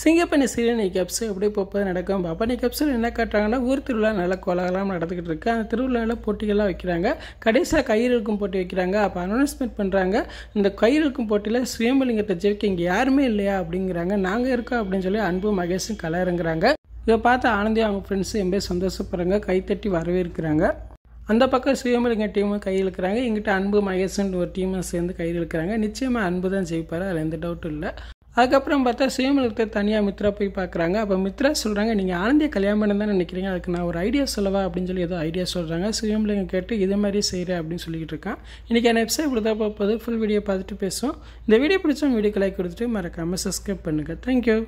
சிங்கப்பண்ணி serial இன்றைக்கி episode எப்படி போப்பது நடக்கும் அப்போ இன்றைக்கி என்ன காட்டுறாங்கன்னா ஊர் திருவிழா நல்ல கோலாகலாம் நடந்துக்கிட்டு இருக்கு அந்த திருவிழாவில் போட்டிகள்லாம் வைக்கிறாங்க கடைசியாக கயிறு போட்டி வைக்கிறாங்க அப்போ அனௌன்ஸ்மெண்ட் பண்ணுறாங்க இந்த கயிறு போட்டியில் சுயம்பலிங்கத்தை ஜெயிக்க இங்கே யாருமே இல்லையா அப்படிங்கிறாங்க நாங்கள் இருக்கோம் அப்படின்னு சொல்லி அன்பு மகேஷும் கலருங்கிறாங்க இதை பார்த்து ஆனந்தி அவங்க ஃப்ரெண்ட்ஸு எம்பே சந்தோஷப்படுறாங்க கைத்தட்டி வரவேற்கிறாங்க அந்த பக்கம் சுயமலிங்க டீமும் கையில் இருக்கிறாங்க எங்கிட்ட அன்பு மகேஷன் ஒரு டீமும் சேர்ந்து கையில் இருக்கிறாங்க நிச்சயமாக அன்பு தான் ஜெயிப்பார் அதில் எந்த டவுட்டும் இல்லை அதுக்கப்புறம் பார்த்தா சுயமலத்தை தனியாக மித்ரா போய் பார்க்குறாங்க அப்போ மித்ரா சொல்கிறாங்க நீங்கள் ஆனந்திய கல்யாணம் பண்ண தான் நினைக்கிறீங்க அதுக்கு நான் ஒரு ஐடியா சொல்லவா அப்படின்னு சொல்லி ஏதோ ஐடியா சொல்கிறாங்க சுயமலிங்க கேட்டு இது மாதிரி செய்கிறேன் அப்படின்னு சொல்லிக்கிட்டு இருக்கான் இன்றைக்கி என் எபிசோட் இப்படி தான் பார்ப்பது ஃபுல் வீடியோ பார்த்துட்டு பேசுவோம் இந்த வீடியோ பிடிச்சோம் வீடியோ கலாய் கொடுத்துட்டு மறக்காமல் சப்ஸ்கிரைப் பண்ணுங்கள் தேங்க்யூ